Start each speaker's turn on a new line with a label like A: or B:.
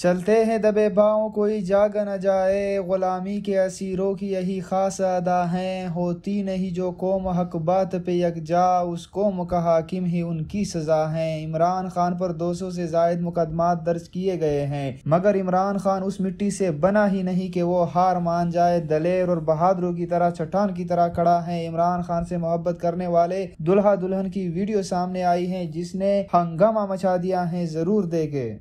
A: चलते हैं दबे बाओं कोई जाग न जाए ग़ुलामी के असीरों की यही खास अदा हैं होती नहीं जो कौम हक बात पे यकजा उस कौम का हाकिम ही उनकी सज़ा है इमरान खान पर दो सौ से जायद मुकदमात दर्ज किए गए हैं मगर इमरान खान उस मिट्टी से बना ही नहीं कि वो हार मान जाए दलेर और बहादुरों की तरह चट्टान की तरह खड़ा है इमरान खान से मोहब्बत करने वाले दुल्हा दुल्हन की वीडियो सामने आई है जिसने हंगामा मचा दिया है ज़रूर देखे